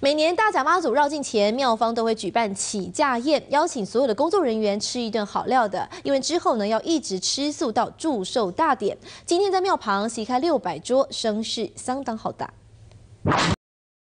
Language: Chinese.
每年大甲妈祖绕境前，庙方都会举办起驾宴，邀请所有的工作人员吃一顿好料的，因为之后呢要一直吃素到祝寿大典。今天在庙旁席开六百桌，声势相当浩大。